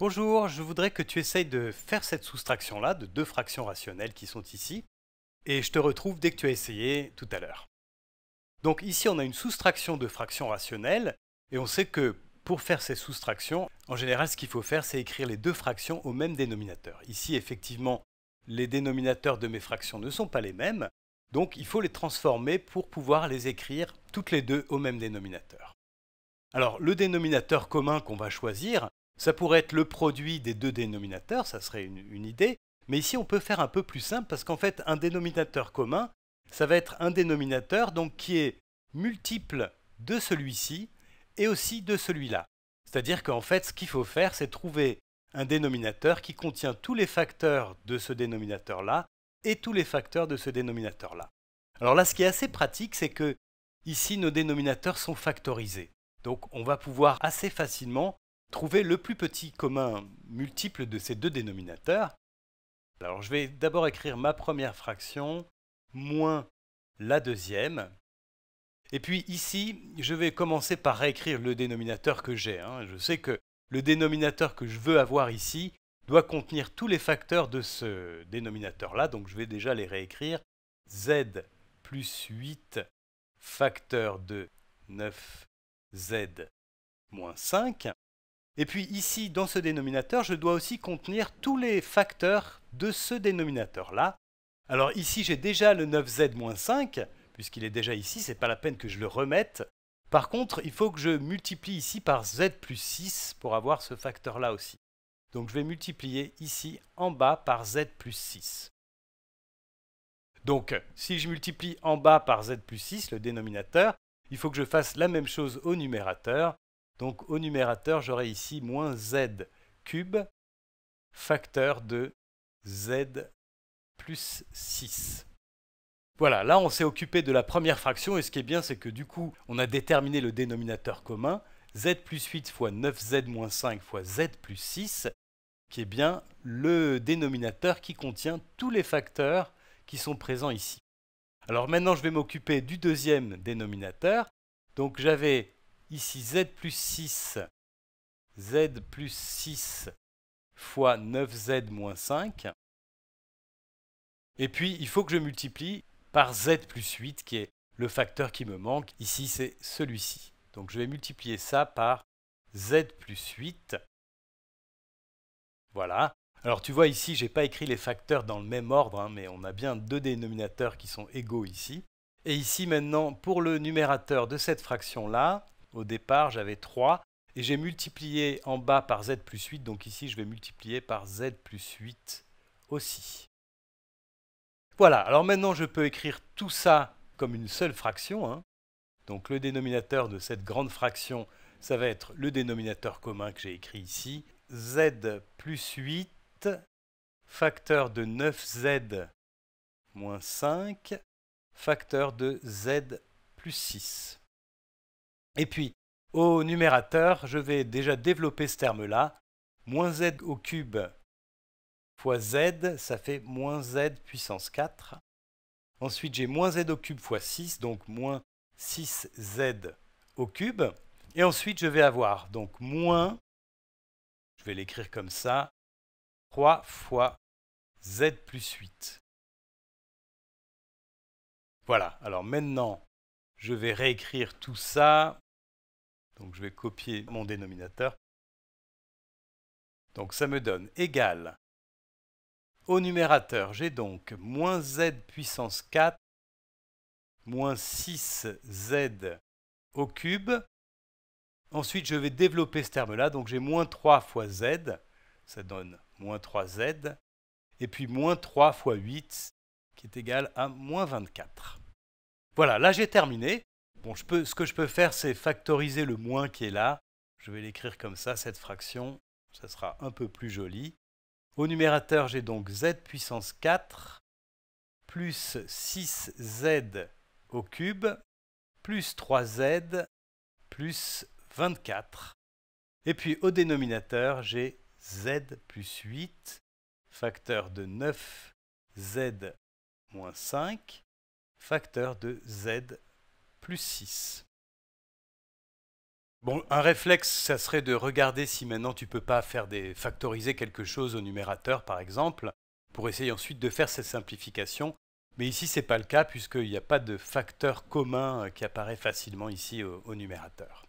Bonjour, je voudrais que tu essayes de faire cette soustraction-là de deux fractions rationnelles qui sont ici, et je te retrouve dès que tu as essayé tout à l'heure. Donc ici, on a une soustraction de fractions rationnelles, et on sait que pour faire ces soustractions, en général, ce qu'il faut faire, c'est écrire les deux fractions au même dénominateur. Ici, effectivement, les dénominateurs de mes fractions ne sont pas les mêmes, donc il faut les transformer pour pouvoir les écrire toutes les deux au même dénominateur. Alors le dénominateur commun qu'on va choisir, ça pourrait être le produit des deux dénominateurs, ça serait une, idée, mais ici on peut faire un peu plus simple parce qu'en fait un dénominateur commun, ça va être un dénominateur donc qui est multiple de celui-ci et aussi de celui-là. C'est-à-dire qu'en fait ce qu'il faut faire c'est trouver un dénominateur qui contient tous les facteurs de ce dénominateur-là et tous les facteurs de ce dénominateur-là. Alors là, ce qui est assez pratique, c'est que ici, nos dénominateurs sont factorisés. Donc on va pouvoir assez facilement Trouver le plus petit commun multiple de ces deux dénominateurs. Alors je vais d'abord écrire ma première fraction moins la deuxième. Et puis ici, je vais commencer par réécrire le dénominateur que j'ai. Hein. Je sais que le dénominateur que je veux avoir ici doit contenir tous les facteurs de ce dénominateur-là, donc je vais déjà les réécrire. z plus 8 facteur de 9z moins 5. Et puis ici, dans ce dénominateur, je dois aussi contenir tous les facteurs de ce dénominateur-là. Alors ici, j'ai déjà le 9z-5, puisqu'il est déjà ici, c'est pas la peine que je le remette. Par contre, il faut que je multiplie ici par z plus 6 pour avoir ce facteur-là aussi. Donc je vais multiplier ici en bas par z plus 6. Donc si je multiplie en bas par z plus 6, le dénominateur, il faut que je fasse la même chose au numérateur. Donc au numérateur, j'aurai ici moins z cube facteur de z plus 6. Voilà, là on s'est occupé de la première fraction et ce qui est bien c'est que du coup on a déterminé le dénominateur commun z plus 8 fois 9z moins 5 fois z plus 6 qui est bien le dénominateur qui contient tous les facteurs qui sont présents ici. Alors maintenant je vais m'occuper du deuxième dénominateur. Donc j'avais Ici, z plus 6, z plus 6 fois 9z moins 5. Et puis, il faut que je multiplie par z plus 8, qui est le facteur qui me manque. Ici, c'est celui-ci. Donc, je vais multiplier ça par z plus 8. Voilà. Alors, tu vois ici, je n'ai pas écrit les facteurs dans le même ordre, hein, mais on a bien deux dénominateurs qui sont égaux ici. Et ici, maintenant, pour le numérateur de cette fraction-là, au départ, j'avais 3 et j'ai multiplié en bas par z plus 8, donc ici je vais multiplier par z plus 8 aussi. Voilà, alors maintenant je peux écrire tout ça comme une seule fraction. Hein. Donc le dénominateur de cette grande fraction, ça va être le dénominateur commun que j'ai écrit ici, z plus 8, facteur de 9z moins 5, facteur de z plus 6. Et puis, au numérateur, je vais déjà développer ce terme-là. Moins z au cube fois z, ça fait moins z puissance 4. Ensuite, j'ai moins z au cube fois 6, donc moins 6z au cube. Et ensuite, je vais avoir donc moins, je vais l'écrire comme ça, 3 fois z plus 8. Voilà, alors maintenant, je vais réécrire tout ça. Donc je vais copier mon dénominateur. Donc ça me donne égal. Au numérateur, j'ai donc moins z puissance 4 moins 6z au cube. Ensuite, je vais développer ce terme-là, donc j'ai moins 3 fois z, ça donne moins 3z, et puis moins 3 fois 8, qui est égal à moins 24. Voilà, là j'ai terminé ce que je peux faire, c'est factoriser le moins qui est là. Je vais l'écrire comme ça, cette fraction. Ça sera un peu plus joli. Au numérateur, j'ai donc z puissance 4 plus 6z au cube plus 3z plus 24. Et puis au dénominateur, j'ai z plus 8 facteur de 9z moins 5 facteur de z 6. Bon, un réflexe, ça serait de regarder si maintenant tu peux pas faire des factoriser quelque chose au numérateur, par exemple, pour essayer ensuite de faire cette simplification. Mais ici, ce n'est pas le cas, puisqu'il n'y a pas de facteur commun euh, qui apparaît facilement ici au numérateur.